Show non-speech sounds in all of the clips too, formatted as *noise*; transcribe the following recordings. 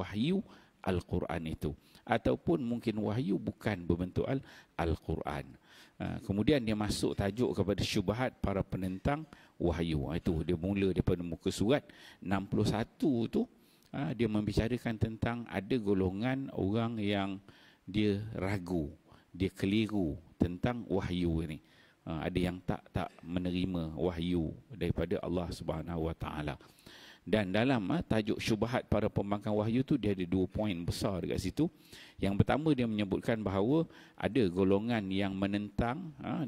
wahyu Al-Quran itu ataupun mungkin wahyu bukan berbentuk al- Al-Quran. Ha, kemudian dia masuk tajuk kepada syubhat para penentang wahyu. Ha, itu dia mula daripada muka surat 61 tu ha, dia membicarakan tentang ada golongan orang yang dia ragu, dia keliru tentang wahyu ini. Ada yang tak tak menerima wahyu daripada Allah Subhanahu Wa Taala dan dalam ha, tajuk syubhat para pembangkang wahyu tu dia ada dua poin besar dekat situ yang pertama dia menyebutkan bahawa ada golongan yang menentang ha,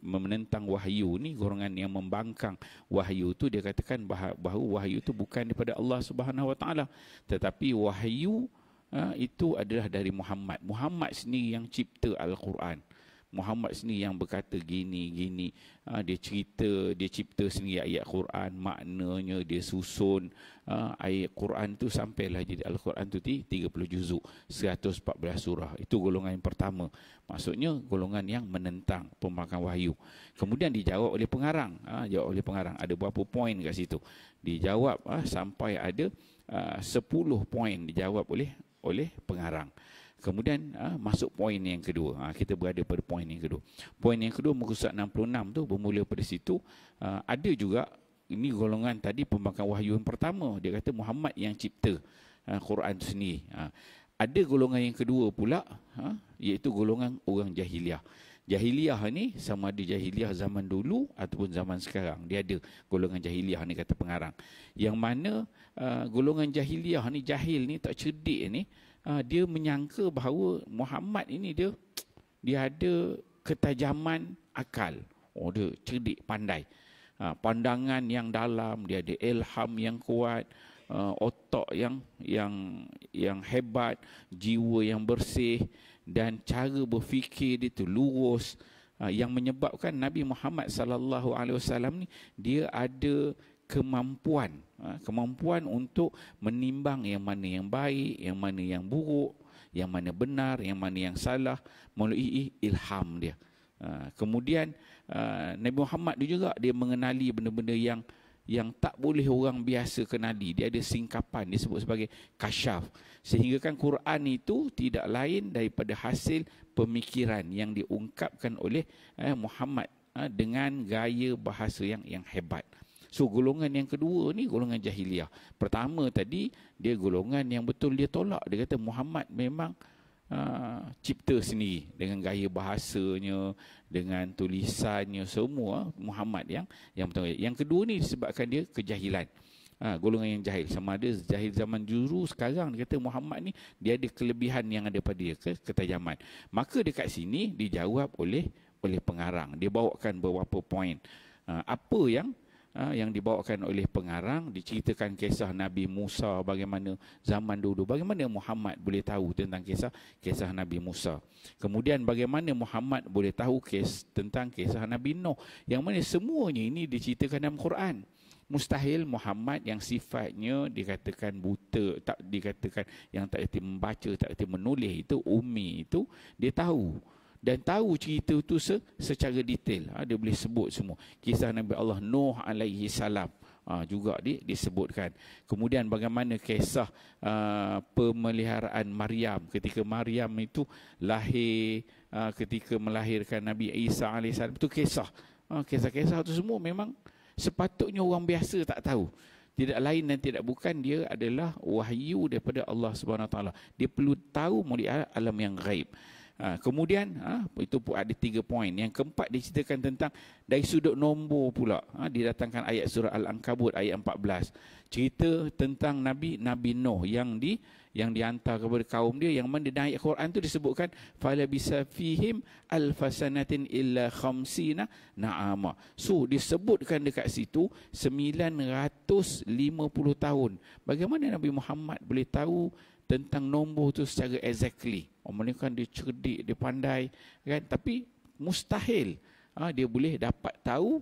menentang wahyu ni golongan yang membangkang wahyu tu dia katakan bahawa wahyu tu bukan daripada Allah Subhanahu Wa Taala tetapi wahyu ha, itu adalah dari Muhammad Muhammad sendiri yang cipta al-Quran Muhammad sendiri yang berkata gini gini ha, dia cerita dia cipta sendiri ayat Quran maknanya dia susun ha, ayat Quran tu sampailah jadi Al-Quran tu 30 juzuk 114 surah itu golongan yang pertama maksudnya golongan yang menentang pemakan wahyu kemudian dijawab oleh pengarang ha, jawab oleh pengarang ada berapa poin kat situ dijawab ha, sampai ada ha, 10 poin dijawab oleh oleh pengarang. Kemudian uh, masuk poin yang kedua. Uh, kita berada pada poin yang kedua. Poin yang kedua muka surat 66 tu bermula pada situ uh, ada juga ini golongan tadi pembangkang wahyu yang pertama dia kata Muhammad yang cipta uh, Quran tu sendiri. Uh, ada golongan yang kedua pula uh, iaitu golongan orang jahiliah. Jahiliah ni sama ada jahiliah zaman dulu ataupun zaman sekarang. Dia ada golongan jahiliah ni kata pengarang. Yang mana uh, golongan jahiliah ni jahil ni tak cerdik ni uh, dia menyangka bahawa Muhammad ini dia *tsk* dia ada ketajaman akal. Oh dia cerdik pandai. Ha, pandangan yang dalam dia ada ilham yang kuat uh, otak yang yang yang hebat jiwa yang bersih dan cara berfikir dia tu lurus yang menyebabkan Nabi Muhammad sallallahu alaihi wasallam ni dia ada kemampuan ha, kemampuan untuk menimbang yang mana yang baik yang mana yang buruk yang mana benar yang mana yang salah melalui ilham dia ha, kemudian ha, Nabi Muhammad dia juga dia mengenali benda-benda yang yang tak boleh orang biasa kenali dia ada singkapan dia sebut sebagai kasyaf sehingga kan Quran itu tidak lain daripada hasil pemikiran yang diungkapkan oleh eh, Muhammad dengan gaya bahasa yang yang hebat. So golongan yang kedua ni golongan jahiliah. Pertama tadi dia golongan yang betul dia tolak. Dia kata Muhammad memang uh, cipta sendiri dengan gaya bahasanya, dengan tulisannya semua Muhammad yang yang betul. Yang kedua ni disebabkan dia kejahilan. Ha, golongan yang jahil sama ada jahil zaman juru sekarang dia kata Muhammad ni dia ada kelebihan yang ada pada dia ke, ketajaman maka dekat sini dijawab oleh oleh pengarang dia bawakan beberapa poin ha, ah, apa yang Ha, yang dibawakan oleh pengarang diceritakan kisah Nabi Musa bagaimana zaman dulu bagaimana Muhammad boleh tahu tentang kisah kisah Nabi Musa kemudian bagaimana Muhammad boleh tahu kes tentang kisah Nabi Nuh yang mana semuanya ini diceritakan dalam Quran mustahil Muhammad yang sifatnya dikatakan buta tak dikatakan yang tak reti membaca tak reti menulis itu umi itu dia tahu dan tahu cerita itu se- secara detail. Ha, dia boleh sebut semua. Kisah Nabi Allah Nuh alaihi salam ha, juga di- disebutkan. Kemudian bagaimana kisah uh, pemeliharaan Maryam ketika Maryam itu lahir uh, ketika melahirkan Nabi Isa alaihi salam itu kisah. Ha, kisah-kisah itu semua memang sepatutnya orang biasa tak tahu. Tidak lain dan tidak bukan dia adalah wahyu daripada Allah Subhanahu Wa Taala. Dia perlu tahu mulia alam yang gaib. Ha, kemudian ha, itu pun ada tiga poin. Yang keempat diceritakan tentang dari sudut nombor pula. Ha, didatangkan ayat surah Al-Ankabut ayat 14. Cerita tentang Nabi Nabi Nuh yang di yang dihantar kepada kaum dia yang mana naik Quran itu disebutkan fala bisa fihim alfasanatin illa khamsina na'ama. So disebutkan dekat situ 950 tahun. Bagaimana Nabi Muhammad boleh tahu tentang nombor tu secara exactly. Orang kan dia cerdik, dia pandai kan tapi mustahil ha, dia boleh dapat tahu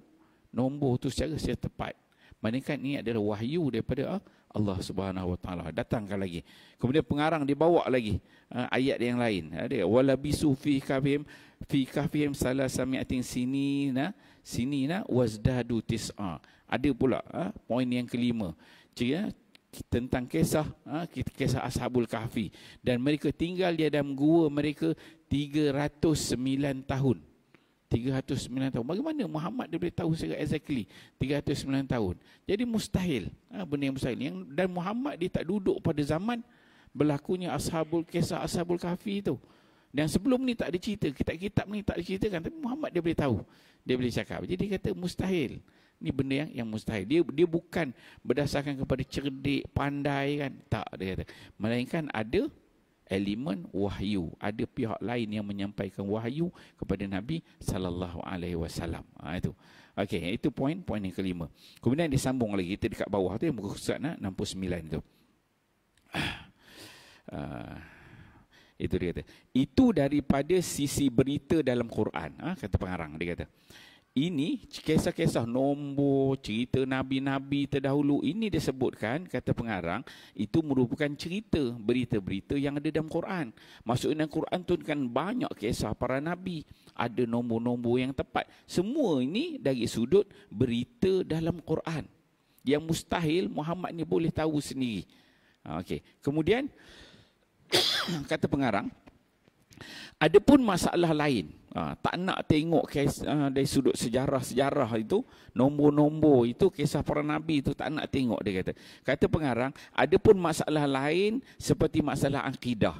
nombor tu secara secara tepat. Manakan ini adalah wahyu daripada ha, Allah Subhanahu Wa Taala datangkan lagi. Kemudian pengarang dibawa lagi ha, ayat yang lain. Ada ha, wala bi sufi kafim fi kafim salah sami'atin sini na sini na wazdadu tis'a. Ada pula ha, poin yang kelima. Cik, ya, tentang kisah ha, kisah Ashabul Kahfi dan mereka tinggal di dalam gua mereka 309 tahun 309 tahun. Bagaimana Muhammad dia boleh tahu secara exactly 309 tahun. Jadi mustahil. Ha, benda yang mustahil. Yang, dan Muhammad dia tak duduk pada zaman berlakunya Ashabul Kisah Ashabul Kahfi itu. Dan sebelum ni tak ada cerita. Kitab-kitab ni tak diceritakan. Tapi Muhammad dia boleh tahu. Dia boleh cakap. Jadi dia kata Mustahil. Ini benda yang, yang mustahil. Dia dia bukan berdasarkan kepada cerdik, pandai kan. Tak, dia kata. Melainkan ada elemen wahyu. Ada pihak lain yang menyampaikan wahyu kepada Nabi sallallahu ha, alaihi wasallam. Ha, itu. Okey, itu poin poin yang kelima. Kemudian disambung lagi kita dekat bawah tu yang muka surat nah, 69 tu. Ah. Ha, itu dia kata. Itu daripada sisi berita dalam Quran, ha, kata pengarang dia kata ini kisah-kisah nombor cerita nabi-nabi terdahulu ini disebutkan kata pengarang itu merupakan cerita berita-berita yang ada dalam Quran. Maksudnya dalam Quran tu kan banyak kisah para nabi. Ada nombor-nombor yang tepat. Semua ini dari sudut berita dalam Quran. Yang mustahil Muhammad ni boleh tahu sendiri. Ha, okey. Kemudian *coughs* kata pengarang Adapun masalah lain Ha, tak nak tengok kes, ha, dari sudut sejarah-sejarah itu, nombor-nombor itu, kisah para Nabi itu tak nak tengok dia kata. Kata pengarang, ada pun masalah lain seperti masalah akidah.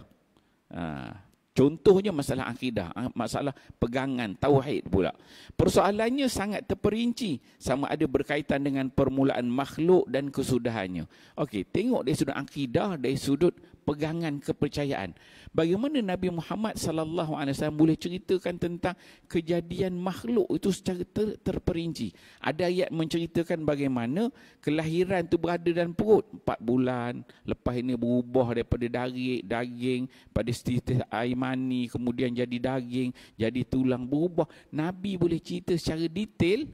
Ha, contohnya masalah akidah, ha, masalah pegangan, tauhid pula. Persoalannya sangat terperinci sama ada berkaitan dengan permulaan makhluk dan kesudahannya. Okey, tengok dari sudut akidah, dari sudut pegangan kepercayaan. Bagaimana Nabi Muhammad sallallahu alaihi wasallam boleh ceritakan tentang kejadian makhluk itu secara ter- terperinci? Ada ayat menceritakan bagaimana kelahiran itu berada dan perut empat bulan, lepas ini berubah daripada daging, daging pada setitis air mani kemudian jadi daging, jadi tulang berubah. Nabi boleh cerita secara detail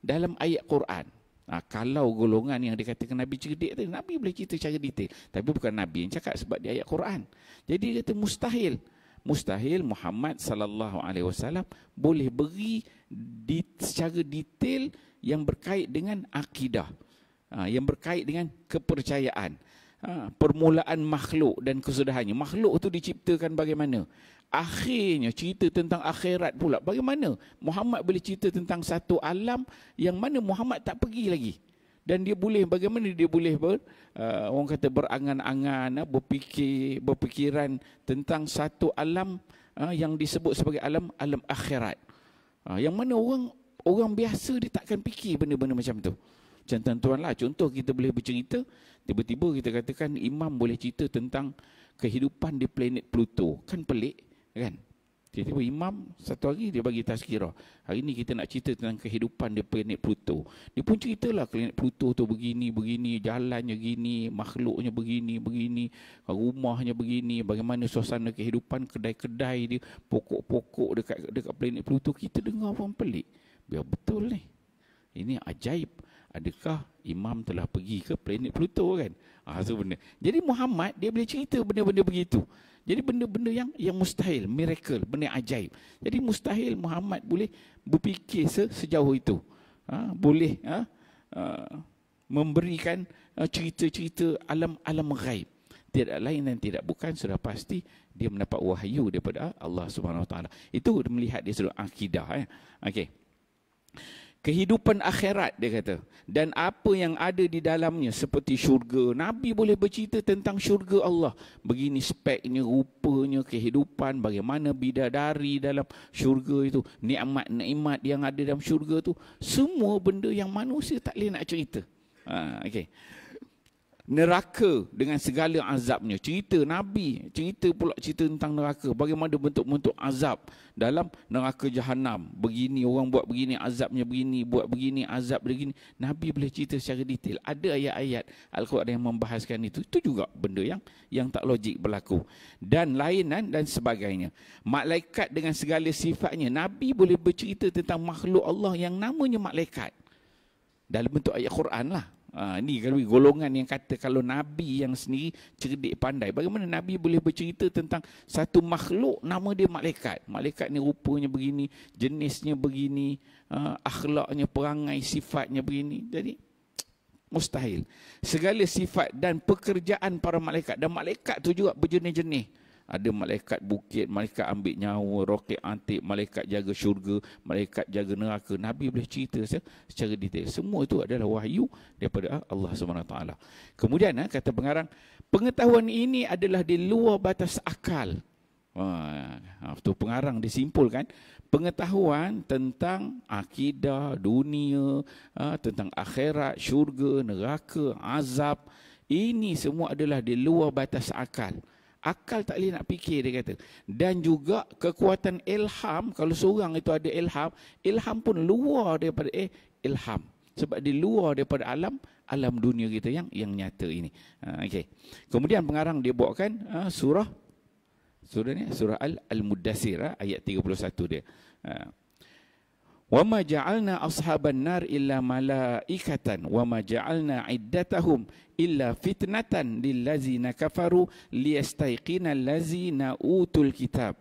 dalam ayat Quran. Ha, kalau golongan yang dikatakan Nabi cerdik tadi, Nabi boleh cerita secara detail. Tapi bukan Nabi yang cakap sebab dia ayat Quran. Jadi dia kata mustahil. Mustahil Muhammad sallallahu alaihi wasallam boleh beri di, secara detail yang berkait dengan akidah. Ha, yang berkait dengan kepercayaan. Ha, permulaan makhluk dan kesudahannya. Makhluk tu diciptakan bagaimana? akhirnya cerita tentang akhirat pula. Bagaimana Muhammad boleh cerita tentang satu alam yang mana Muhammad tak pergi lagi. Dan dia boleh, bagaimana dia boleh ber, uh, orang kata berangan-angan, uh, berfikir, berfikiran tentang satu alam uh, yang disebut sebagai alam alam akhirat. Uh, yang mana orang orang biasa dia takkan fikir benda-benda macam tu. Contoh tuan lah, contoh kita boleh bercerita, tiba-tiba kita katakan imam boleh cerita tentang kehidupan di planet Pluto. Kan pelik, kan tiba-tiba imam satu hari dia bagi tazkirah hari ni kita nak cerita tentang kehidupan dia planet Pluto dia pun ceritalah planet Pluto tu begini begini jalannya begini, makhluknya begini begini rumahnya begini bagaimana suasana kehidupan kedai-kedai dia pokok-pokok dekat dekat planet Pluto kita dengar pun pelik biar betul ni ini ajaib adakah imam telah pergi ke planet Pluto kan ah ha, so benda jadi Muhammad dia boleh cerita benda-benda begitu jadi benda-benda yang yang mustahil, miracle, benda ajaib. Jadi mustahil Muhammad boleh berfikir se, sejauh itu. Ha, boleh ha, ha, memberikan ha, cerita-cerita alam-alam gaib. Tidak lain dan tidak bukan sudah pasti dia mendapat wahyu daripada Allah Subhanahu Wa Taala. Itu melihat dia sudah akidah. Ya. Okey kehidupan akhirat dia kata dan apa yang ada di dalamnya seperti syurga nabi boleh bercerita tentang syurga Allah begini speknya rupanya kehidupan bagaimana bidadari dalam syurga itu nikmat-nikmat yang ada dalam syurga tu semua benda yang manusia tak boleh nak cerita ha okey neraka dengan segala azabnya. Cerita Nabi, cerita pula cerita tentang neraka. Bagaimana bentuk-bentuk azab dalam neraka jahanam. Begini, orang buat begini, azabnya begini, buat begini, azab begini. Nabi boleh cerita secara detail. Ada ayat-ayat Al-Quran yang membahaskan itu. Itu juga benda yang yang tak logik berlaku. Dan lainan dan sebagainya. Malaikat dengan segala sifatnya. Nabi boleh bercerita tentang makhluk Allah yang namanya malaikat. Dalam bentuk ayat Quran lah. Ha, ini kami golongan yang kata kalau Nabi yang sendiri cerdik pandai. Bagaimana Nabi boleh bercerita tentang satu makhluk nama dia malaikat. Malaikat ni rupanya begini, jenisnya begini, ha, akhlaknya perangai, sifatnya begini. Jadi mustahil. Segala sifat dan pekerjaan para malaikat. Dan malaikat tu juga berjenis-jenis ada malaikat bukit, malaikat ambil nyawa, roket antik, malaikat jaga syurga, malaikat jaga neraka. Nabi boleh cerita secara detail. Semua itu adalah wahyu daripada Allah SWT. Kemudian eh, kata pengarang, pengetahuan ini adalah di luar batas akal. Itu ha, ha, pengarang disimpulkan. Pengetahuan tentang akidah, dunia, ha, tentang akhirat, syurga, neraka, azab. Ini semua adalah di luar batas akal akal tak boleh nak fikir dia kata dan juga kekuatan ilham kalau seorang itu ada ilham ilham pun luar daripada eh ilham sebab di luar daripada alam alam dunia kita yang yang nyata ini ha, okey kemudian pengarang dia buatkan ha, surah surah ni surah al al mudassir ha, ayat 31 dia ha, وَمَا جَعَلْنَا أَصْحَابَ النَّارِ إِلَّا مَلَائِكَةً وَمَا جَعَلْنَا عِدَّتَهُمْ إِلَّا فِتْنَةً لِلَّذِينَ كَفَرُوا لِيَسْتَيْقِنَ الَّذِينَ أُوتُوا الْكِتَابِ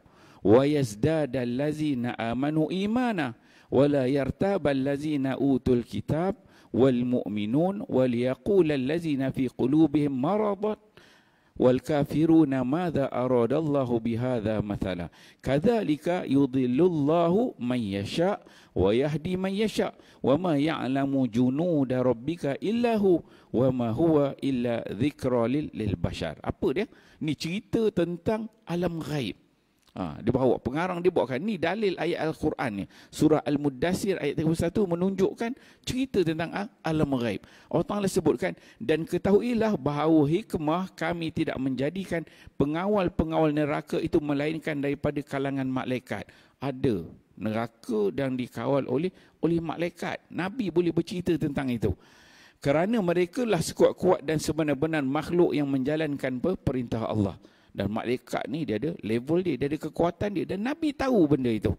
وَيَزْدَادَ الَّذِينَ آمَنُوا إِيمَانًا وَلَا يَرْتَابَ الَّذِينَ أُوتُوا الْكِتَابِ وَالْمُؤْمِنُونَ وَلِيَقُولَ الَّذِينَ فِي قُلُوبِهِمْ مَرَضَةً wal kafiruna madha aradallahu bihadha mathala kadhalika yudhillullahu man yasha wa yahdi man yasha wa ma ya'lamu junuda rabbika illa hu wa ma huwa illa dhikra lil bashar apa dia ni cerita tentang alam ghaib Ha, dia bawa pengarang dia buatkan ni dalil ayat al-Quran ni. Surah Al-Muddassir ayat 31 menunjukkan cerita tentang alam ghaib. Allah Taala sebutkan dan ketahuilah bahawa hikmah kami tidak menjadikan pengawal-pengawal neraka itu melainkan daripada kalangan malaikat. Ada neraka yang dikawal oleh oleh malaikat. Nabi boleh bercerita tentang itu. Kerana mereka lah sekuat-kuat dan sebenar-benar makhluk yang menjalankan perintah Allah. Dan malaikat ni dia ada level dia, dia ada kekuatan dia. Dan Nabi tahu benda itu.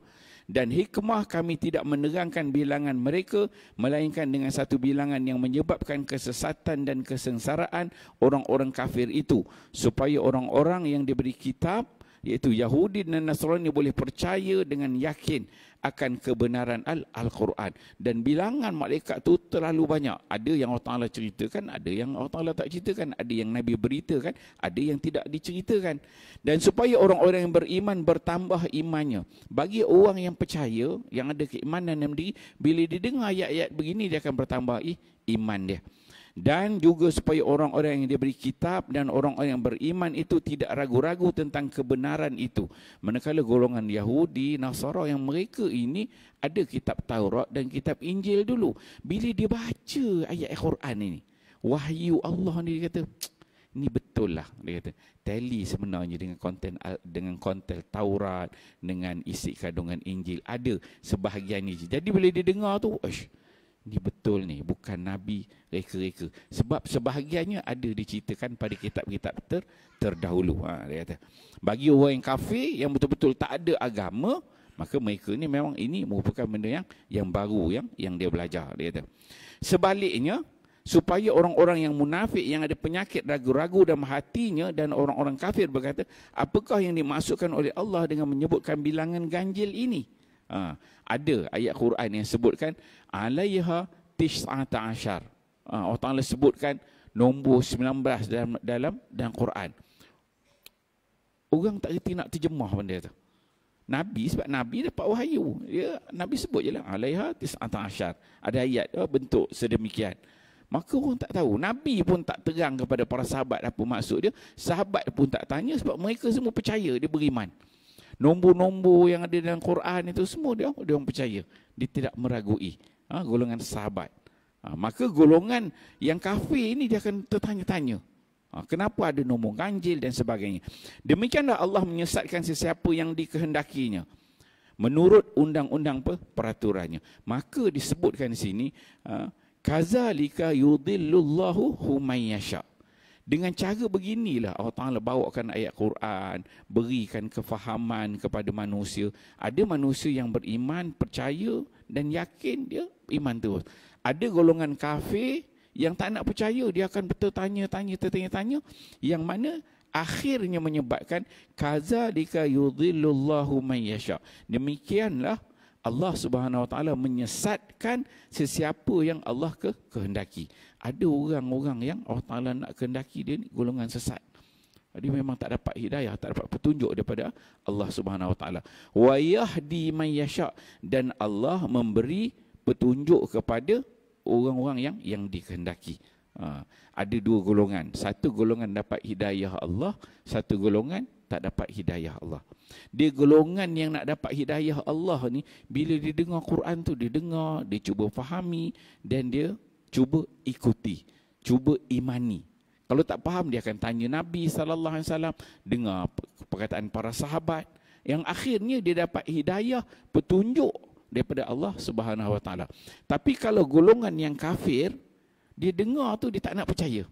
Dan hikmah kami tidak menerangkan bilangan mereka, melainkan dengan satu bilangan yang menyebabkan kesesatan dan kesengsaraan orang-orang kafir itu. Supaya orang-orang yang diberi kitab, iaitu Yahudi dan Nasrani boleh percaya dengan yakin akan kebenaran Al- Al-Quran. Dan bilangan malaikat tu terlalu banyak. Ada yang Allah Ta'ala ceritakan, ada yang Allah Ta'ala tak ceritakan, ada yang Nabi beritakan, ada yang tidak diceritakan. Dan supaya orang-orang yang beriman bertambah imannya. Bagi orang yang percaya, yang ada keimanan yang diri, bila dia dengar ayat-ayat begini, dia akan bertambah iman dia dan juga supaya orang-orang yang diberi kitab dan orang-orang yang beriman itu tidak ragu-ragu tentang kebenaran itu. Manakala golongan Yahudi, Nasara yang mereka ini ada kitab Taurat dan kitab Injil dulu. Bila dia baca ayat Al-Quran ini, wahyu Allah ni dia kata, ini betul lah dia kata. Tally sebenarnya dengan konten dengan konten Taurat, dengan isi kandungan Injil. Ada sebahagian ini. Jadi bila dia dengar tu, ni betul ni bukan nabi reka-reka sebab sebahagiannya ada diceritakan pada kitab-kitab ter, terdahulu ha dia kata bagi orang yang kafir yang betul-betul tak ada agama maka mereka ni memang ini merupakan benda yang yang baru yang yang dia belajar dia kata sebaliknya supaya orang-orang yang munafik yang ada penyakit ragu-ragu dalam hatinya dan orang-orang kafir berkata apakah yang dimasukkan oleh Allah dengan menyebutkan bilangan ganjil ini Ha, ada ayat Quran yang sebutkan alaiha tis'ata asyar. Ha, Allah Ta'ala sebutkan nombor 19 dalam dalam dalam Quran. Orang tak reti nak terjemah benda tu. Nabi sebab Nabi dapat wahyu. Ya, Nabi sebut je lah alaiha tis'ata asyar. Ada ayat oh, bentuk sedemikian. Maka orang tak tahu. Nabi pun tak terang kepada para sahabat apa maksud dia. Sahabat pun tak tanya sebab mereka semua percaya dia beriman nombor-nombor yang ada dalam Quran itu semua dia dia orang percaya. Dia tidak meragui. Ha, golongan sahabat. Ha, maka golongan yang kafir ini dia akan tertanya-tanya. Ha, kenapa ada nombor ganjil dan sebagainya. Demikianlah Allah menyesatkan sesiapa yang dikehendakinya. Menurut undang-undang peraturannya. Maka disebutkan di sini, ha, Kazalika yudhillullahu humayyasyak. Dengan cara beginilah Allah Ta'ala bawakan ayat Quran, berikan kefahaman kepada manusia. Ada manusia yang beriman, percaya dan yakin dia iman terus. Ada golongan kafir yang tak nak percaya, dia akan bertanya-tanya, tertanya-tanya. Yang mana akhirnya menyebabkan kazalika yudhillullahu man Demikianlah Allah Subhanahu Wa Taala menyesatkan sesiapa yang Allah ke kehendaki ada orang-orang yang Allah Ta'ala nak kendaki dia ni golongan sesat. Jadi memang tak dapat hidayah, tak dapat petunjuk daripada Allah Subhanahu Wa Ta'ala. Wa yahdi man yasha dan Allah memberi petunjuk kepada orang-orang yang yang dikehendaki. Ha, ada dua golongan. Satu golongan dapat hidayah Allah, satu golongan tak dapat hidayah Allah. Dia golongan yang nak dapat hidayah Allah ni bila dia dengar Quran tu dia dengar, dia cuba fahami dan dia cuba ikuti cuba imani kalau tak faham dia akan tanya nabi sallallahu alaihi wasallam dengar perkataan para sahabat yang akhirnya dia dapat hidayah petunjuk daripada Allah Subhanahu wa taala tapi kalau golongan yang kafir dia dengar tu dia tak nak percaya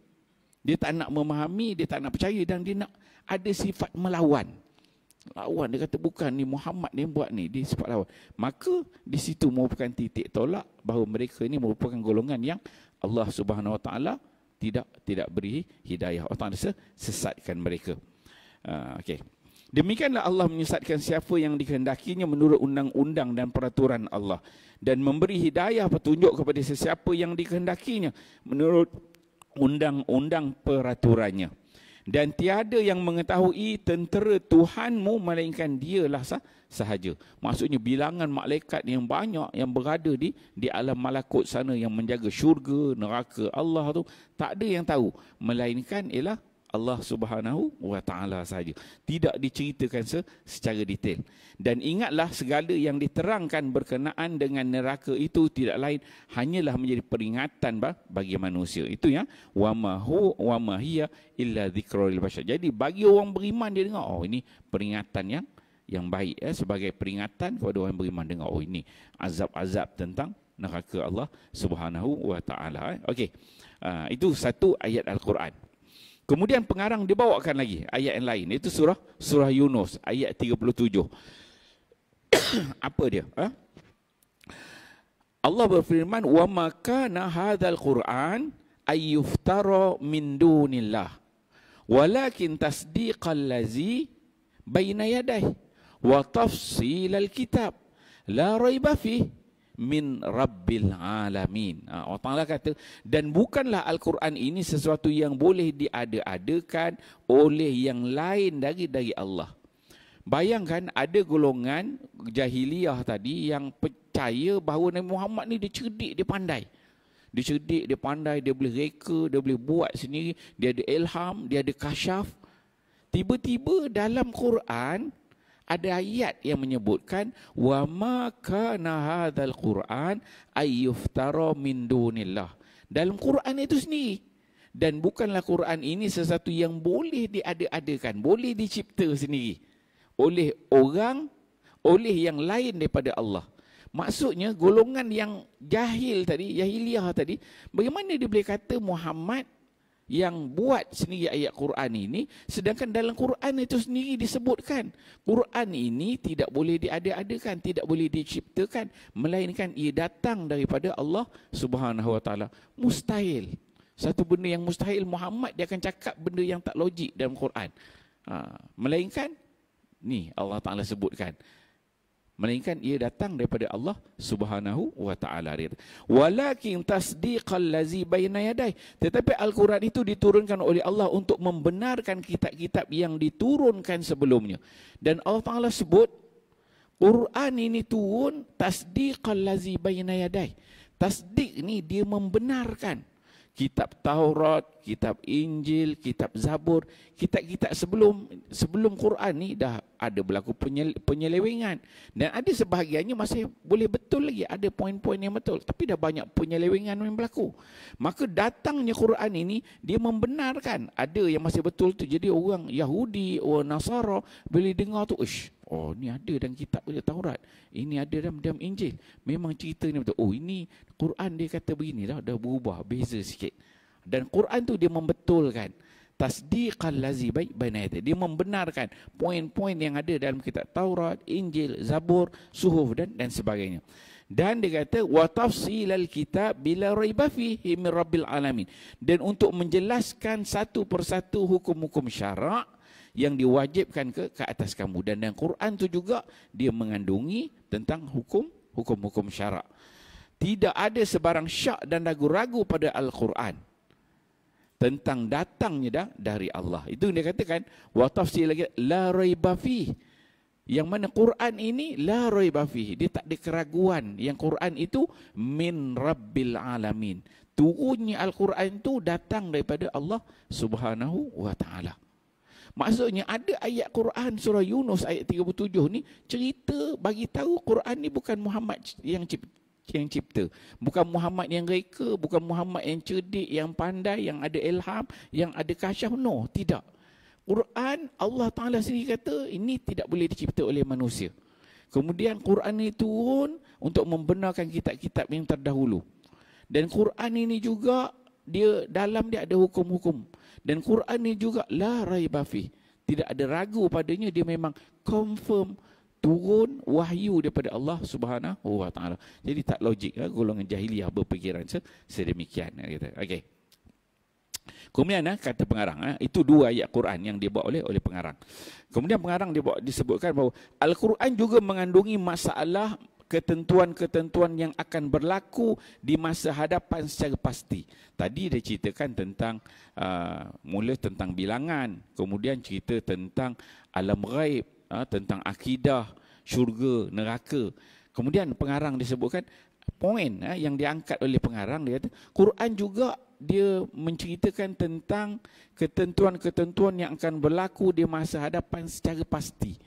dia tak nak memahami dia tak nak percaya dan dia nak ada sifat melawan lawan dia kata bukan ni Muhammad ni buat ni di sempat lawan maka di situ merupakan titik tolak bahawa mereka ini merupakan golongan yang Allah Subhanahu Wa Taala tidak tidak beri hidayah Allah Taala sesatkan mereka uh, okey Demikianlah Allah menyesatkan siapa yang dikehendakinya menurut undang-undang dan peraturan Allah dan memberi hidayah petunjuk kepada sesiapa yang dikehendakinya menurut undang-undang peraturannya dan tiada yang mengetahui tentera Tuhanmu melainkan dialah sah sahaja. Maksudnya bilangan malaikat yang banyak yang berada di di alam malakut sana yang menjaga syurga, neraka Allah tu tak ada yang tahu melainkan ialah Allah Subhanahu wa taala saja. Tidak diceritakan secara detail. Dan ingatlah segala yang diterangkan berkenaan dengan neraka itu tidak lain hanyalah menjadi peringatan bagi manusia. Itu ya. Wa ma hu wa ma hiya illa dzikrul bashar. Jadi bagi orang beriman dia dengar oh ini peringatan yang yang baik ya sebagai peringatan kepada orang yang beriman dengar oh ini azab-azab tentang neraka Allah Subhanahu wa taala. Eh. Okey. Uh, itu satu ayat al-Quran. Kemudian pengarang dibawakan lagi ayat yang lain. Itu surah surah Yunus ayat 37. *coughs* Apa dia? Ha? Allah berfirman, "Wa ma kana hadzal Qur'an ayyuftara min dunillah." Walakin tasdiqal ladzi baina yadayhi wa tafsilal kitab la raiba fihi min rabbil alamin. Ha, Ta'ala kata, dan bukanlah Al-Quran ini sesuatu yang boleh diada-adakan oleh yang lain dari dari Allah. Bayangkan ada golongan jahiliyah tadi yang percaya bahawa Nabi Muhammad ni dia cerdik, dia pandai. Dia cerdik, dia pandai, dia boleh reka, dia boleh buat sendiri, dia ada ilham, dia ada kasyaf. Tiba-tiba dalam Quran, ada ayat yang menyebutkan wa ma kana hadzal qur'an ayyuftara min dunillah dalam Quran itu sendiri dan bukanlah Quran ini sesuatu yang boleh diada-adakan boleh dicipta sendiri oleh orang oleh yang lain daripada Allah maksudnya golongan yang jahil tadi jahiliah tadi bagaimana dia boleh kata Muhammad yang buat sendiri ayat Quran ini sedangkan dalam Quran itu sendiri disebutkan Quran ini tidak boleh diada-adakan tidak boleh diciptakan melainkan ia datang daripada Allah Subhanahu Wa Taala mustahil satu benda yang mustahil Muhammad dia akan cakap benda yang tak logik dalam Quran ha, melainkan ni Allah Taala sebutkan melainkan ia datang daripada Allah Subhanahu wa taala. Walakin tasdiqal ladzi baina yaday. Tetapi Al-Quran itu diturunkan oleh Allah untuk membenarkan kitab-kitab yang diturunkan sebelumnya. Dan Allah Taala sebut Quran ini turun tasdiqal ladzi baina yaday. Tasdik ni dia membenarkan kitab Taurat, kitab Injil, kitab Zabur, kitab-kitab sebelum sebelum Quran ni dah ada berlaku penyelewengan dan ada sebahagiannya masih boleh betul lagi ada poin-poin yang betul tapi dah banyak penyelewengan yang berlaku. Maka datangnya Quran ini dia membenarkan ada yang masih betul tu. Jadi orang Yahudi, orang Nasara bila dengar tu, ush, oh ni ada dalam kitab dia Taurat ini ada dalam, dalam Injil memang cerita ni betul oh ini Quran dia kata begini dah dah berubah beza sikit dan Quran tu dia membetulkan tasdiqal lazi baik bainaita dia membenarkan poin-poin yang ada dalam kitab Taurat Injil Zabur Suhuf dan dan sebagainya dan dia kata wa tafsilal kitab bila raiba fihi min rabbil alamin dan untuk menjelaskan satu persatu hukum-hukum syarak yang diwajibkan ke ke atas kamu dan yang Quran tu juga dia mengandungi tentang hukum hukum-hukum syarak. Tidak ada sebarang syak dan ragu-ragu pada Al-Quran tentang datangnya dah dari Allah. Itu yang dia katakan wa tafsir lagi la raiba fi. Yang mana Quran ini la raiba fi. Dia tak ada keraguan yang Quran itu min rabbil alamin. Turunnya Al-Quran itu datang daripada Allah Subhanahu wa taala. Maksudnya ada ayat Quran surah Yunus ayat 37 ni cerita bagi tahu Quran ni bukan Muhammad yang cipta, yang cipta. Bukan Muhammad yang reka, bukan Muhammad yang cerdik, yang pandai, yang ada ilham, yang ada kasyaf. No, tidak. Quran Allah Ta'ala sendiri kata ini tidak boleh dicipta oleh manusia. Kemudian Quran ini turun untuk membenarkan kitab-kitab yang terdahulu. Dan Quran ini juga dia dalam dia ada hukum-hukum dan Quran ni juga la raiba fi tidak ada ragu padanya dia memang confirm turun wahyu daripada Allah Subhanahu wa taala. Jadi tak logik lah golongan jahiliah berfikiran sedemikian kata. Okey. Kemudian ha? kata pengarang ah, itu dua ayat Quran yang dibawa oleh oleh pengarang. Kemudian pengarang dia disebutkan bahawa Al-Quran juga mengandungi masalah ketentuan-ketentuan yang akan berlaku di masa hadapan secara pasti. Tadi dia ceritakan tentang uh, mula tentang bilangan, kemudian cerita tentang alam ghaib, uh, tentang akidah, syurga, neraka. Kemudian pengarang disebutkan poin uh, yang diangkat oleh pengarang dia kata Quran juga dia menceritakan tentang ketentuan-ketentuan yang akan berlaku di masa hadapan secara pasti.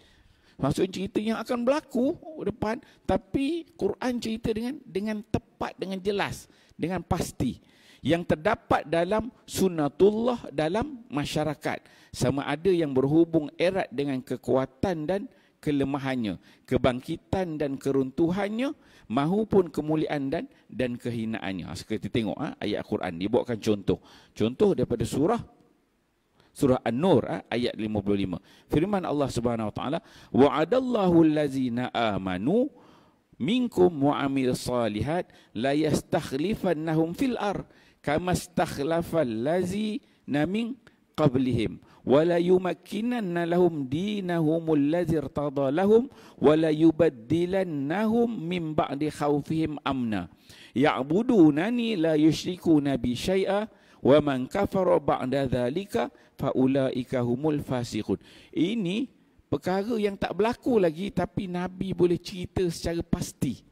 Maksud cerita yang akan berlaku depan tapi Quran cerita dengan dengan tepat dengan jelas dengan pasti yang terdapat dalam Sunatullah dalam masyarakat sama ada yang berhubung erat dengan kekuatan dan kelemahannya kebangkitan dan keruntuhannya mahupun kemuliaan dan dan kehinaannya. Ha, sekali kita tengok ha, ayat Quran dibuatkan contoh. Contoh daripada surah surah An-Nur ah, ayat 55. Firman Allah Subhanahu wa taala, "Wa'adallahu allazina amanu minkum wa amil salihat la yastakhlifannahum fil ar kama stakhlafal lazi na min qablihim wa la yumakkinanna lahum dinahum allazi irtada lahum wa la yubaddilannahum min ba'di khawfihim amna ya'budunani la yushriku nabi syai'a wa man kafara ba'da dhalika fa ulaika humul fasiqun ini perkara yang tak berlaku lagi tapi nabi boleh cerita secara pasti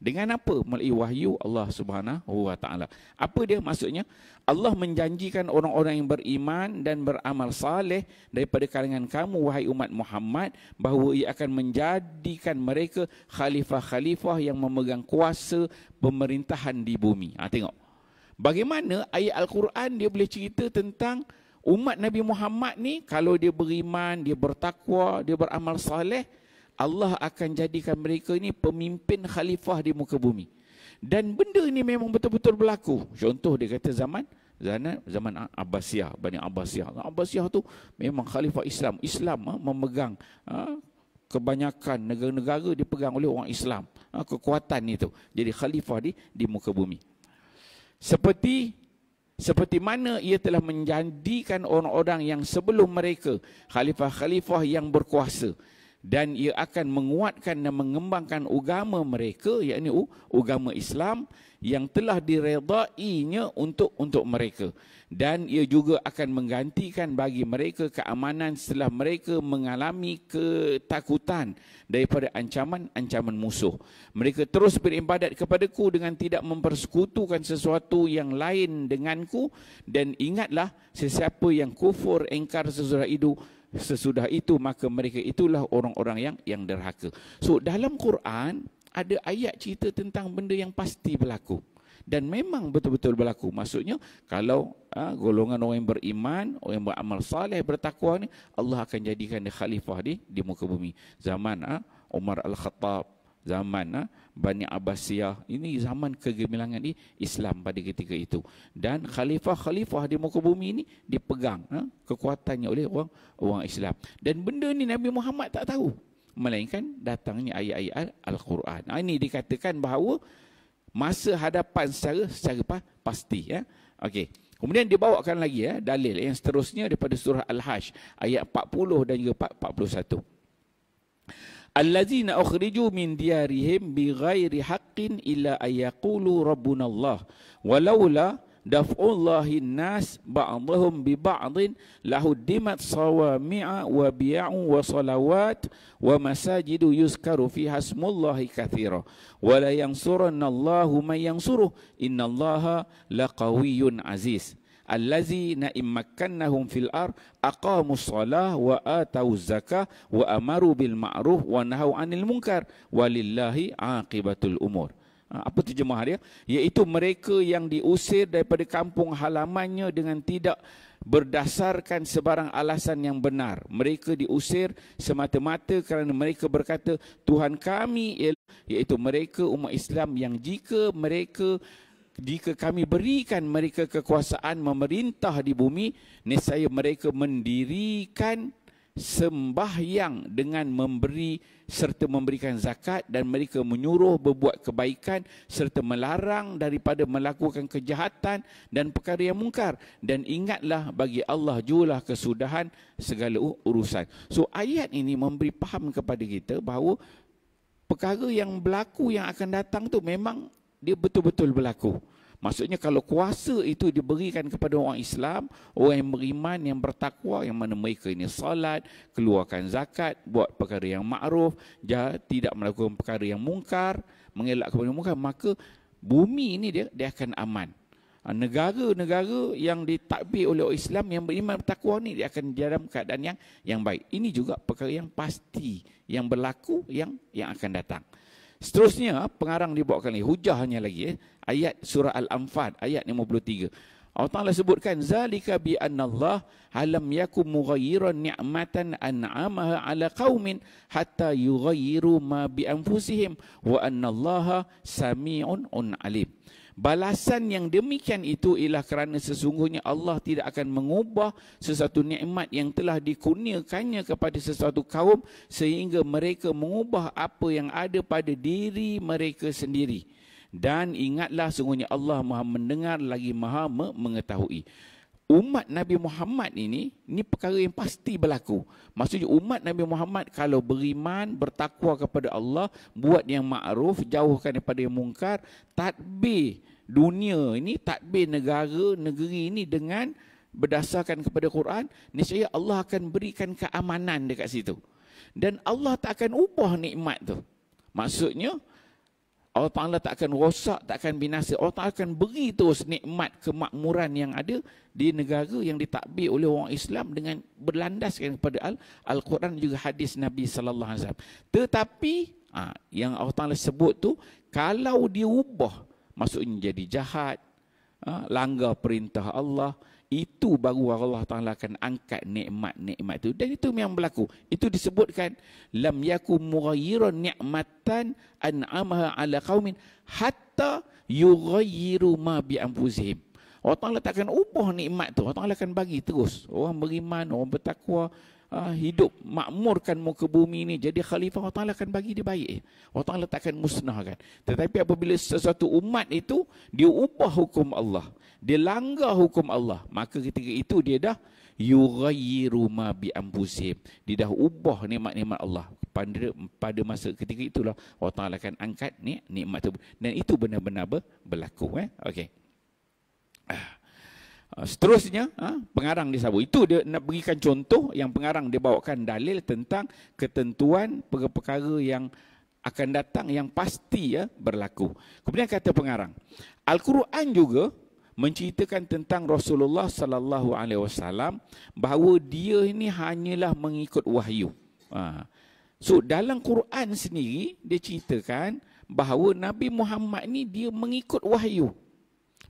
dengan apa melalui wahyu Allah Subhanahu wa taala apa dia maksudnya Allah menjanjikan orang-orang yang beriman dan beramal saleh daripada kalangan kamu wahai umat Muhammad bahawa ia akan menjadikan mereka khalifah-khalifah yang memegang kuasa pemerintahan di bumi ha, tengok bagaimana ayat Al-Quran dia boleh cerita tentang umat Nabi Muhammad ni kalau dia beriman, dia bertakwa, dia beramal saleh, Allah akan jadikan mereka ini pemimpin khalifah di muka bumi. Dan benda ini memang betul-betul berlaku. Contoh dia kata zaman zaman zaman Abbasiyah, Bani Abbasiyah. Abbasiyah tu memang khalifah Islam. Islam ha, memegang ha, kebanyakan negara-negara dipegang oleh orang Islam. Ha, kekuatan itu. Jadi khalifah di di muka bumi seperti seperti mana ia telah menjadikan orang-orang yang sebelum mereka khalifah-khalifah yang berkuasa dan ia akan menguatkan dan mengembangkan agama mereka yakni agama Islam yang telah diredainya untuk untuk mereka dan ia juga akan menggantikan bagi mereka keamanan setelah mereka mengalami ketakutan daripada ancaman-ancaman musuh mereka terus beribadat kepadaku dengan tidak mempersekutukan sesuatu yang lain denganku dan ingatlah sesiapa yang kufur engkar sesudah itu sesudah itu maka mereka itulah orang-orang yang yang derhaka. So dalam Quran ada ayat cerita tentang benda yang pasti berlaku dan memang betul-betul berlaku. Maksudnya kalau ha, golongan orang yang beriman, orang yang beramal saleh, bertakwa ni Allah akan jadikan dia khalifah di di muka bumi zaman ha, Umar Al-Khattab zaman ha, Bani Abbasiyah ini zaman kegemilangan ini Islam pada ketika itu dan khalifah-khalifah di muka bumi ini dipegang ha, kekuatannya oleh orang orang Islam dan benda ni Nabi Muhammad tak tahu melainkan datangnya ayat-ayat Al-Quran ha, ini dikatakan bahawa masa hadapan secara secara pa, pasti ya okey kemudian dibawakan lagi ya dalil yang seterusnya daripada surah Al-Hajj ayat 40 dan juga 41 allazina ukhriju min diarihim bighairi haqqin illa ayaqulu rabbuna Allah walaula dafu Allahin nas ba'dhum bi ba'dhin lahuddimat sawami'a wa bi'a'u wa salawat wa masajidu yuzkaru fi hasmullahi kathira wa la Allahu man yansuruh innallaha laqawiyyun aziz allazi na immakkannahum fil ar aqamu salah wa atau zakah wa amaru bil ma'ruf wa nahau anil munkar walillahi aqibatul umur ha, apa terjemah dia iaitu mereka yang diusir daripada kampung halamannya dengan tidak berdasarkan sebarang alasan yang benar mereka diusir semata-mata kerana mereka berkata Tuhan kami iaitu mereka umat Islam yang jika mereka jika kami berikan mereka kekuasaan memerintah di bumi, nescaya mereka mendirikan sembahyang dengan memberi serta memberikan zakat dan mereka menyuruh berbuat kebaikan serta melarang daripada melakukan kejahatan dan perkara yang mungkar dan ingatlah bagi Allah jualah kesudahan segala urusan. So ayat ini memberi paham kepada kita bahawa perkara yang berlaku yang akan datang tu memang dia betul-betul berlaku. Maksudnya kalau kuasa itu diberikan kepada orang Islam, orang yang beriman, yang bertakwa, yang mana mereka ini salat, keluarkan zakat, buat perkara yang ma'ruf, tidak melakukan perkara yang mungkar, mengelak kepada mungkar, maka bumi ini dia, dia akan aman. Ah, negara-negara yang ditakbir oleh orang Islam yang beriman bertakwa ni dia akan dalam keadaan yang yang baik. Ini juga perkara yang pasti yang berlaku yang yang akan datang. Seterusnya pengarang dibawakan lagi hujahnya lagi eh? ayat surah Al-Anfal ayat 53. Allah Taala sebutkan zalika bi Allah alam yakum mughayyiran ni'matan an'amaha ala qaumin hatta yughayyiru ma bi anfusihim wa annallaha samii'un 'alim balasan yang demikian itu ialah kerana sesungguhnya Allah tidak akan mengubah sesuatu nikmat yang telah dikurniakannya kepada sesuatu kaum sehingga mereka mengubah apa yang ada pada diri mereka sendiri dan ingatlah sungguhnya Allah Maha mendengar lagi Maha mengetahui umat Nabi Muhammad ini ini perkara yang pasti berlaku. Maksudnya umat Nabi Muhammad kalau beriman, bertakwa kepada Allah, buat yang ma'ruf, jauhkan daripada yang mungkar, tadbir dunia ini, tadbir negara, negeri ini dengan berdasarkan kepada Quran, niscaya Allah akan berikan keamanan dekat situ. Dan Allah tak akan ubah nikmat tu. Maksudnya, Allah Ta'ala tak akan rosak, tak akan binasa. Allah Ta'ala akan beri terus nikmat kemakmuran yang ada di negara yang ditakbir oleh orang Islam dengan berlandaskan kepada Al- quran juga hadis Nabi Sallallahu Alaihi Wasallam. Tetapi ha, yang Allah Ta'ala sebut tu kalau diubah maksudnya jadi jahat, ha, langgar perintah Allah, itu baru Allah Taala akan angkat nikmat-nikmat itu dan itu yang berlaku itu disebutkan lam yaku mughayyiran ni'matan an'amaha ala qaumin hatta yughayyiru ma bi anfusihim Allah Taala takkan ubah nikmat tu Allah Taala akan bagi terus orang beriman orang bertakwa ah, hidup makmurkan muka bumi ini jadi khalifah Allah Taala akan bagi dia baik Allah Taala takkan musnahkan tetapi apabila sesuatu umat itu dia ubah hukum Allah dia langgar hukum Allah maka ketika itu dia dah yughayyiru ma bi ampusim. dia dah ubah nikmat-nikmat Allah pada pada masa ketika itulah Allah Taala akan angkat ni nikmat tu dan itu benar-benar ber, berlaku eh okey ah. seterusnya ha, pengarang dia sebut itu dia nak berikan contoh yang pengarang dia bawakan dalil tentang ketentuan perkara-perkara yang akan datang yang pasti ya berlaku. Kemudian kata pengarang, Al-Quran juga menceritakan tentang Rasulullah sallallahu alaihi wasallam bahawa dia ini hanyalah mengikut wahyu. Ha. So dalam Quran sendiri dia ceritakan bahawa Nabi Muhammad ni dia mengikut wahyu.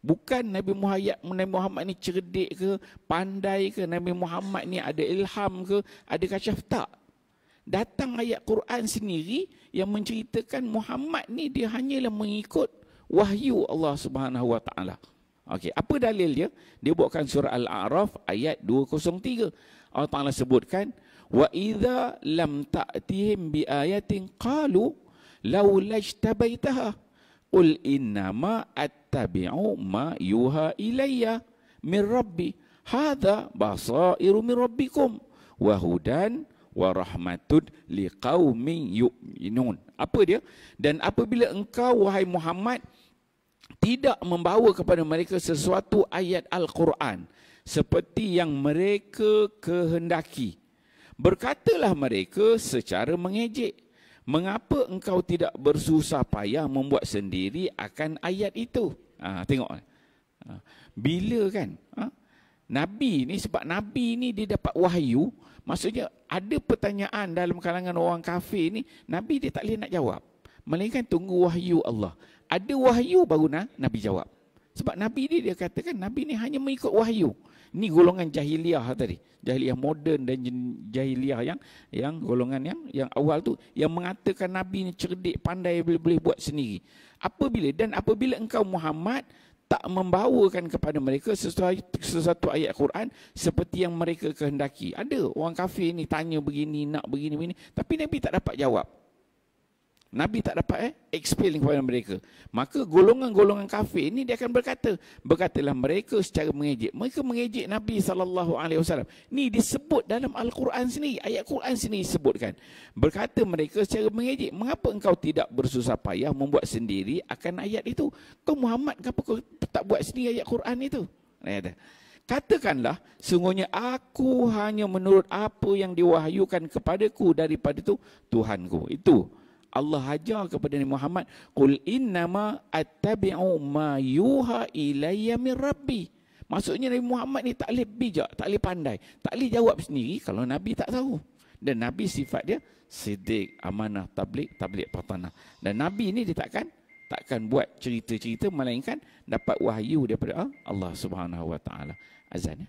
Bukan Nabi Muhammad, Nabi ni cerdik ke, pandai ke, Nabi Muhammad ni ada ilham ke, ada kacaf tak. Datang ayat Quran sendiri yang menceritakan Muhammad ni dia hanyalah mengikut wahyu Allah Subhanahu Wa Taala. Okey, apa dalil dia? Dia buatkan surah Al-A'raf ayat 203. Allah Taala sebutkan wa idza lam ta'tihim bi ayatin qalu law lajtabaitaha qul inna ma attabi'u ma yuha ilayya min rabbi hadha basairu min rabbikum wa hudan wa rahmatud liqaumin yu'minun apa dia dan apabila engkau wahai Muhammad tidak membawa kepada mereka sesuatu ayat al-Quran seperti yang mereka kehendaki berkatalah mereka secara mengejek mengapa engkau tidak bersusah payah membuat sendiri akan ayat itu ha tengok ha, bila kan ha? nabi ni sebab nabi ni dia dapat wahyu maksudnya ada pertanyaan dalam kalangan orang kafir ni nabi dia tak boleh nak jawab Melainkan tunggu wahyu Allah. Ada wahyu baru nak Nabi jawab. Sebab Nabi ni dia katakan Nabi ni hanya mengikut wahyu. Ni golongan jahiliah tadi. Jahiliah moden dan jahiliah yang yang golongan yang yang awal tu yang mengatakan Nabi ni cerdik, pandai boleh, boleh buat sendiri. Apabila dan apabila engkau Muhammad tak membawakan kepada mereka sesuatu, sesuatu ayat Quran seperti yang mereka kehendaki. Ada orang kafir ni tanya begini, nak begini, begini. Tapi Nabi tak dapat jawab. Nabi tak dapat eh, explain kepada mereka. Maka golongan-golongan kafir ini dia akan berkata, berkatalah mereka secara mengejek. Mereka mengejek Nabi saw. alaihi disebut dalam al-Quran sendiri, ayat Quran sendiri disebutkan Berkata mereka secara mengejek, "Mengapa engkau tidak bersusah payah membuat sendiri akan ayat itu? Kau Muhammad kenapa kau tak buat sendiri ayat Quran itu?" Ayat Katakanlah, sungguhnya aku hanya menurut apa yang diwahyukan kepadaku daripada itu Tuhanku. Itu. Allah ajar kepada Nabi Muhammad qul innama attabi'u ma yuha ilayya min rabbi maksudnya Nabi Muhammad ni tak boleh bijak tak boleh pandai tak boleh jawab sendiri kalau nabi tak tahu dan nabi sifat dia siddiq amanah tabligh tabligh pertama dan nabi ni dia takkan takkan buat cerita-cerita melainkan dapat wahyu daripada Allah Subhanahu wa taala azan ya.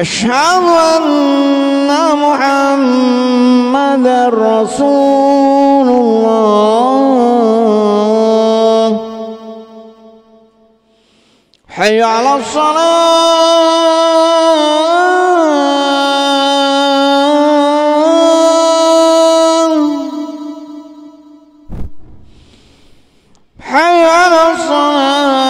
أشهد أن محمد رسول الله حي على الصلاة حي على الصلاة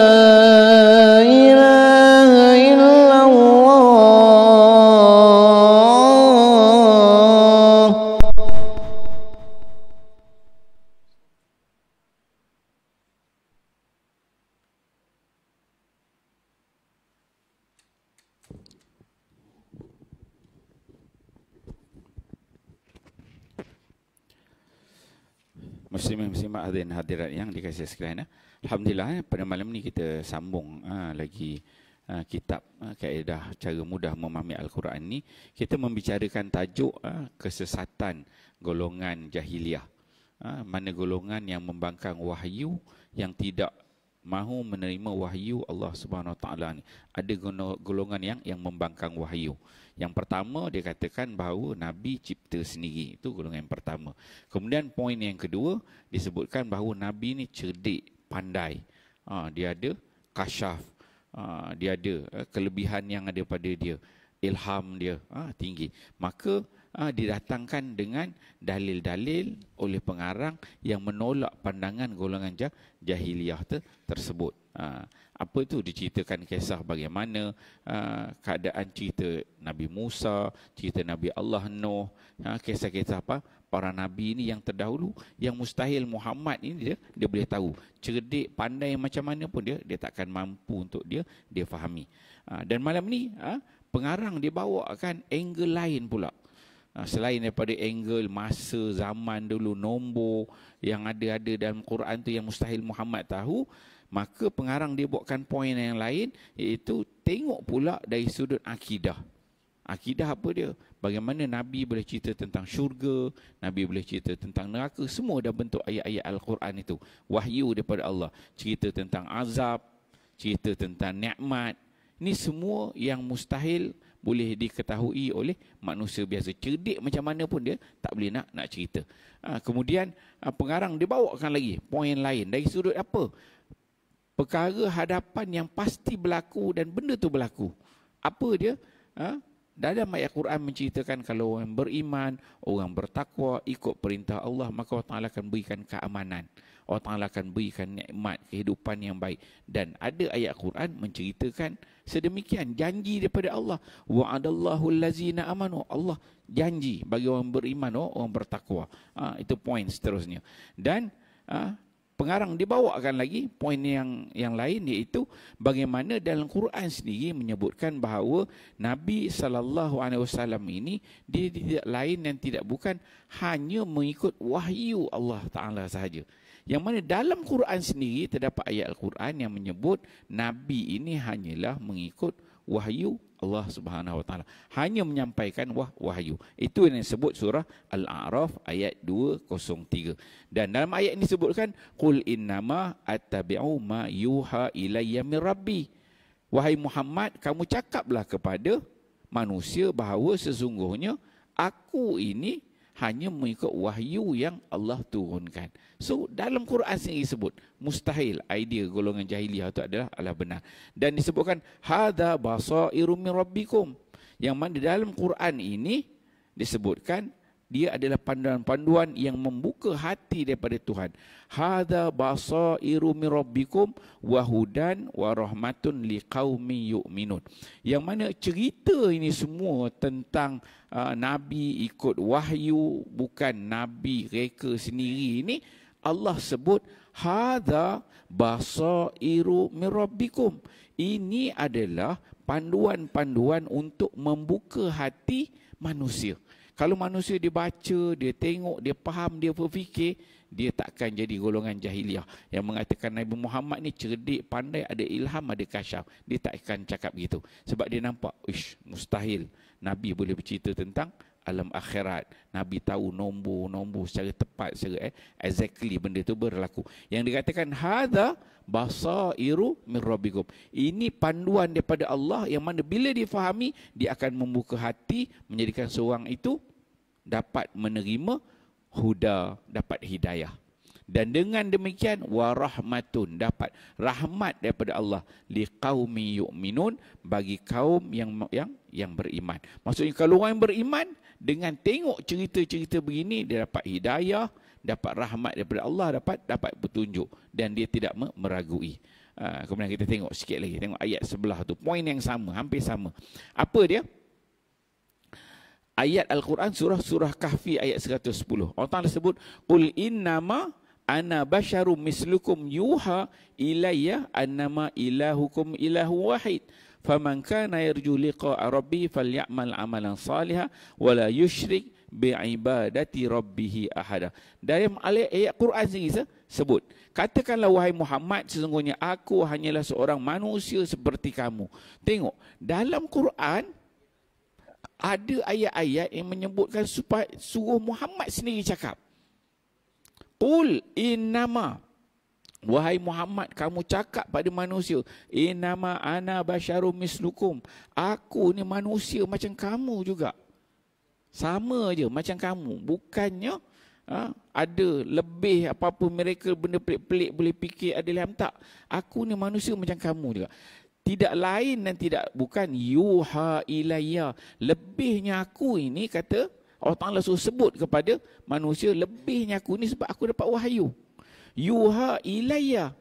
kasih sekalian ya. Alhamdulillah ya, pada malam ni kita sambung ha, lagi ha, kitab ha, kaedah cara mudah memahami Al-Quran ni. Kita membicarakan tajuk ha, kesesatan golongan jahiliah. Ha, mana golongan yang membangkang wahyu yang tidak mahu menerima wahyu Allah Subhanahu Wa taala ni ada golongan yang yang membangkang wahyu yang pertama dia katakan bahawa nabi cipta sendiri itu golongan yang pertama kemudian poin yang kedua disebutkan bahawa nabi ni cerdik pandai ha, dia ada kasyaf ha, dia ada eh, kelebihan yang ada pada dia ilham dia ha, tinggi maka uh, didatangkan dengan dalil-dalil oleh pengarang yang menolak pandangan golongan jah- jahiliyah ter- tersebut. Uh, apa itu diceritakan kisah bagaimana uh, keadaan cerita Nabi Musa, cerita Nabi Allah Nuh, uh, kisah-kisah apa para nabi ini yang terdahulu yang mustahil Muhammad ini dia dia boleh tahu. Cerdik pandai macam mana pun dia dia takkan mampu untuk dia dia fahami. Uh, dan malam ni uh, pengarang dia bawakan angle lain pula. Ha, selain daripada angle masa zaman dulu nombor yang ada-ada dalam Quran tu yang mustahil Muhammad tahu maka pengarang dia buatkan poin yang lain iaitu tengok pula dari sudut akidah akidah apa dia bagaimana nabi boleh cerita tentang syurga nabi boleh cerita tentang neraka semua dah bentuk ayat-ayat al-Quran itu wahyu daripada Allah cerita tentang azab cerita tentang nikmat ini semua yang mustahil boleh diketahui oleh manusia biasa. Cerdik macam mana pun dia tak boleh nak nak cerita. Ha, kemudian ha, pengarang dia bawakan lagi poin lain dari sudut apa? Perkara hadapan yang pasti berlaku dan benda tu berlaku. Apa dia? Ha? Dalam ayat Quran menceritakan kalau orang beriman, orang bertakwa, ikut perintah Allah, maka Allah Ta'ala akan berikan keamanan. Allah Ta'ala akan berikan nikmat kehidupan yang baik. Dan ada ayat Quran menceritakan sedemikian janji daripada Allah. Wa'adallahu lazina amanu. Allah janji bagi orang beriman, oh, orang bertakwa. Ha, itu poin seterusnya. Dan ha, pengarang dibawakan lagi poin yang yang lain iaitu bagaimana dalam Quran sendiri menyebutkan bahawa Nabi saw ini dia tidak lain dan tidak bukan hanya mengikut wahyu Allah taala sahaja. Yang mana dalam Quran sendiri terdapat ayat Al-Quran yang menyebut Nabi ini hanyalah mengikut wahyu Allah Subhanahu Wa Taala hanya menyampaikan wah wahyu itu yang disebut surah Al-A'raf ayat 203 dan dalam ayat ini disebutkan qul innama attabi'u ma yuha ilayya min rabbi wahai Muhammad kamu cakaplah kepada manusia bahawa sesungguhnya aku ini hanya mengikut wahyu yang Allah turunkan. So dalam Quran sendiri sebut mustahil idea golongan jahiliyah itu adalah ala benar. Dan disebutkan hadza basairu min rabbikum. Yang mana dalam Quran ini disebutkan dia adalah panduan-panduan yang membuka hati daripada Tuhan. Hadza basairu min rabbikum wa hudan wa rahmatun liqaumin yu'minun. Yang mana cerita ini semua tentang uh, nabi ikut wahyu bukan nabi reka sendiri ini Allah sebut hadza basairu mir rabbikum ini adalah panduan-panduan untuk membuka hati manusia. Kalau manusia dia baca, dia tengok, dia faham, dia berfikir, dia takkan jadi golongan jahiliah yang mengatakan Nabi Muhammad ni cerdik, pandai, ada ilham, ada kasyaf. Dia tak akan cakap begitu. Sebab dia nampak, ish, mustahil Nabi boleh bercerita tentang alam akhirat. Nabi tahu nombor-nombor secara tepat, secara eh, exactly benda itu berlaku. Yang dikatakan, hadha basairu iru rabbikum. Ini panduan daripada Allah yang mana bila difahami dia akan membuka hati, menjadikan seorang itu dapat menerima huda dapat hidayah dan dengan demikian warahmatun dapat rahmat daripada Allah liqaumi yu'minun bagi kaum yang yang yang beriman maksudnya kalau orang yang beriman dengan tengok cerita-cerita begini dia dapat hidayah dapat rahmat daripada Allah dapat dapat petunjuk dan dia tidak meragui ah, kemudian kita tengok sikit lagi tengok ayat sebelah tu poin yang sama hampir sama apa dia ayat Al-Quran surah-surah Kahfi ayat 110. Orang Ta'ala sebut, Qul innama ana basharum mislukum yuha ilayya annama ilahukum ilahu wahid. Faman kana yarju liqa'a rabbi falyamal amalan salihah wa la yushrik bi'ibadati rabbih ahada. Dalam ayat, ayat Quran sendiri se, sebut, katakanlah wahai Muhammad sesungguhnya aku hanyalah seorang manusia seperti kamu. Tengok, dalam Quran ada ayat-ayat yang menyebutkan supaya suruh Muhammad sendiri cakap. Qul innama Wahai Muhammad, kamu cakap pada manusia, Inama ana basyarum mislukum. Aku ni manusia macam kamu juga. Sama je macam kamu. Bukannya ha, ada lebih apa-apa miracle, benda pelik-pelik boleh fikir ada lem tak. Aku ni manusia macam kamu juga tidak lain dan tidak bukan yuha ilayya lebihnya aku ini kata Allah Taala suruh sebut kepada manusia lebihnya aku ini sebab aku dapat wahyu yuha ilayya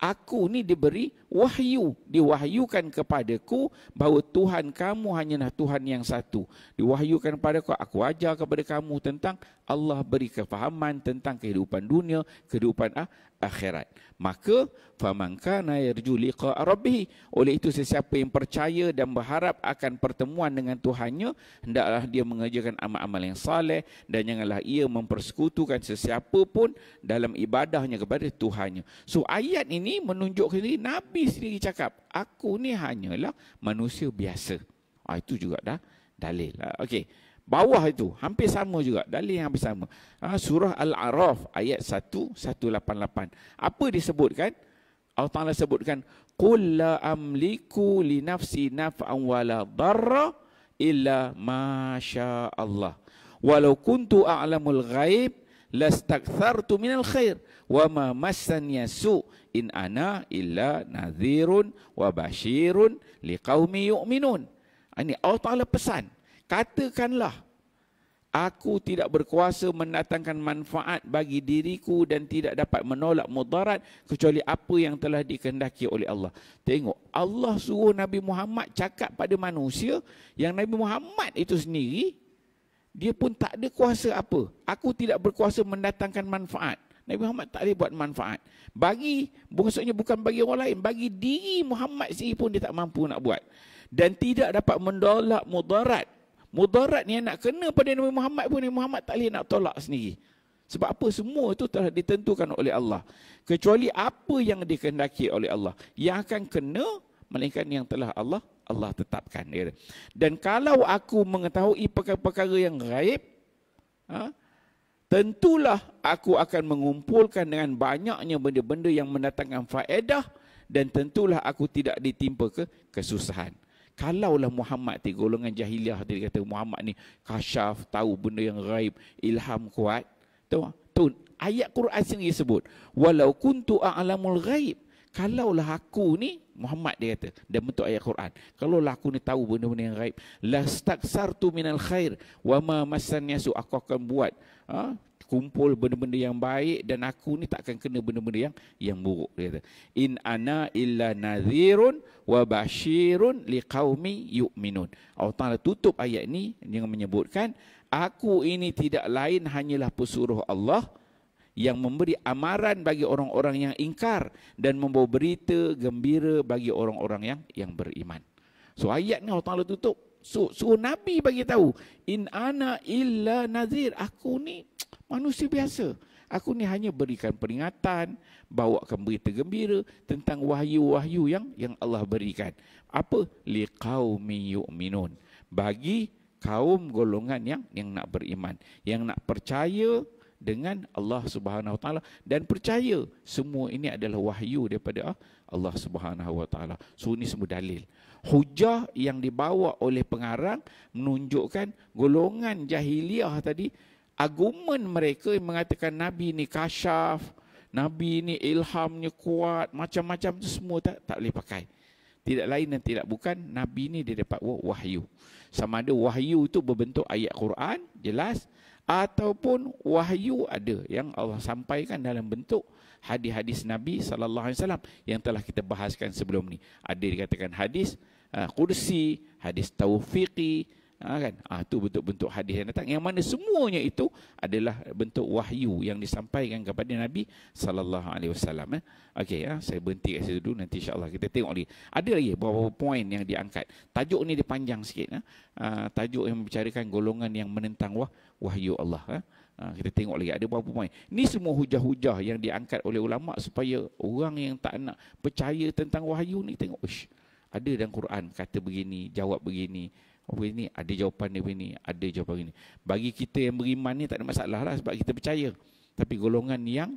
aku ni diberi wahyu diwahyukan kepadaku bahawa Tuhan kamu hanyalah Tuhan yang satu. Diwahyukan kepadaku aku ajar kepada kamu tentang Allah beri kefahaman tentang kehidupan dunia, kehidupan ah, akhirat. Maka famanka na yarju liqa rabbih. Oleh itu sesiapa yang percaya dan berharap akan pertemuan dengan Tuhannya, hendaklah dia mengerjakan amal-amal yang saleh dan janganlah ia mempersekutukan sesiapa pun dalam ibadahnya kepada Tuhannya. So ayat ini menunjukkan ini Nabi Nabi sendiri cakap, aku ni hanyalah manusia biasa. Ha, itu juga dah dalil. Ha, Okey. Bawah itu hampir sama juga. Dalil yang hampir sama. Ha, surah Al-A'raf ayat 1188. Apa disebutkan? Allah Ta'ala sebutkan, Qul la amliku li nafsi naf'an wala darra illa ma sya Allah. Walau kuntu a'lamul ghaib, lastakthartu minal khair. Wa ma massan yasu' in ana illa nadhirun wa bashirun liqaumi yu'minun. Ah, ini Allah Ta'ala pesan. Katakanlah, aku tidak berkuasa mendatangkan manfaat bagi diriku dan tidak dapat menolak mudarat kecuali apa yang telah dikehendaki oleh Allah. Tengok, Allah suruh Nabi Muhammad cakap pada manusia yang Nabi Muhammad itu sendiri, dia pun tak ada kuasa apa. Aku tidak berkuasa mendatangkan manfaat. Nabi Muhammad tak boleh buat manfaat. Bagi, maksudnya bukan bagi orang lain, bagi diri Muhammad sendiri pun dia tak mampu nak buat. Dan tidak dapat mendolak mudarat. Mudarat ni nak kena pada Nabi Muhammad pun, Nabi Muhammad tak boleh nak tolak sendiri. Sebab apa semua itu telah ditentukan oleh Allah. Kecuali apa yang dikehendaki oleh Allah. Yang akan kena, melainkan yang telah Allah Allah tetapkan. Dan kalau aku mengetahui perkara-perkara yang raib, ha? tentulah aku akan mengumpulkan dengan banyaknya benda-benda yang mendatangkan faedah dan tentulah aku tidak ditimpa ke kesusahan. Kalaulah Muhammad ti golongan jahiliah dia kata Muhammad ni kasyaf tahu benda yang gaib, ilham kuat. Tu ayat Quran sendiri sebut, walau kuntu a'lamul ghaib. Kalaulah aku ni Muhammad dia kata dan bentuk ayat Quran. Kalaulah aku ni tahu benda-benda yang gaib, lastaksartu minal khair wa ma massani su aku akan buat ha? kumpul benda-benda yang baik dan aku ni tak akan kena benda-benda yang yang buruk dia kata. In ana illa nadhirun wa bashirun liqaumi yu'minun. Allah Taala tutup ayat ni dengan menyebutkan aku ini tidak lain hanyalah pesuruh Allah yang memberi amaran bagi orang-orang yang ingkar dan membawa berita gembira bagi orang-orang yang yang beriman. So ayat ni Allah Taala tutup. So, so Nabi bagi tahu in ana illa nazir aku ni manusia biasa. Aku ni hanya berikan peringatan, bawakan berita gembira tentang wahyu-wahyu yang yang Allah berikan. Apa liqaumi yu'minun bagi kaum golongan yang yang nak beriman, yang nak percaya dengan Allah Subhanahu Wa Taala dan percaya semua ini adalah wahyu daripada ah, Allah Subhanahu Wa Taala. So ini semua dalil. Hujah yang dibawa oleh pengarang menunjukkan golongan jahiliah tadi argumen mereka yang mengatakan nabi ini kasyaf, nabi ini ilhamnya kuat, macam-macam tu semua tak tak boleh pakai. Tidak lain dan tidak bukan nabi ini dia dapat wahyu. Sama ada wahyu itu berbentuk ayat Quran jelas ataupun wahyu ada yang Allah sampaikan dalam bentuk hadis-hadis Nabi sallallahu alaihi wasallam yang telah kita bahaskan sebelum ni. Ada dikatakan hadis uh, kursi, hadis taufiqi, Ha, kan? Ha, itu bentuk-bentuk hadis yang datang. Yang mana semuanya itu adalah bentuk wahyu yang disampaikan kepada Nabi Sallallahu Alaihi Wasallam. Eh. Okey, ya, saya berhenti kat situ dulu. Nanti insyaAllah kita tengok lagi. Ada lagi beberapa poin yang diangkat. Tajuk ni dipanjang sikit. Eh. Ha, tajuk yang membicarakan golongan yang menentang wah, wahyu Allah. Eh. Ha, kita tengok lagi ada beberapa poin. Ini semua hujah-hujah yang diangkat oleh ulama supaya orang yang tak nak percaya tentang wahyu ni tengok. Ush, ada dalam Quran kata begini, jawab begini. Oh ini ada jawapan dia ini, ada jawapan ini. Bagi kita yang beriman ni tak ada masalah lah sebab kita percaya. Tapi golongan yang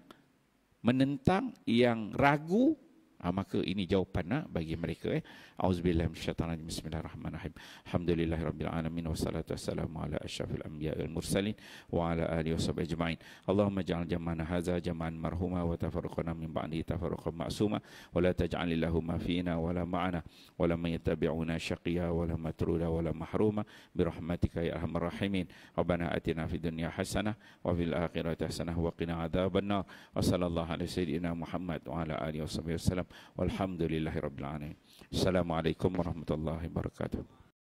menentang, yang ragu, Ha, maka ini jawapan nak ah, bagi mereka eh. Auzubillahi minasyaitanir Bismillahirrahmanirrahim. Alhamdulillahirabbil alamin wassalatu wassalamu ala asyrafil anbiya'i wal mursalin wa ala alihi washabbihi ajmain. Allahumma ja'al jama'ana hadza jama'an marhuma wa tafarraqna min ba'di tafarraqan ma'suma wa la taj'al lahu ma fina wa la ma'ana wa la yattabi'una syaqiya wa la matruda wa la mahruma bi rahmatika ya arhamar rahimin. Rabbana atina fid dunya hasanah wa fil akhirati hasanah wa qina adzabannar. Wassallallahu ala sayyidina Muhammad wa ala alihi washabbihi wasallam. Walhamdulillahirabbil alamin. Assalamualaikum warahmatullahi wabarakatuh.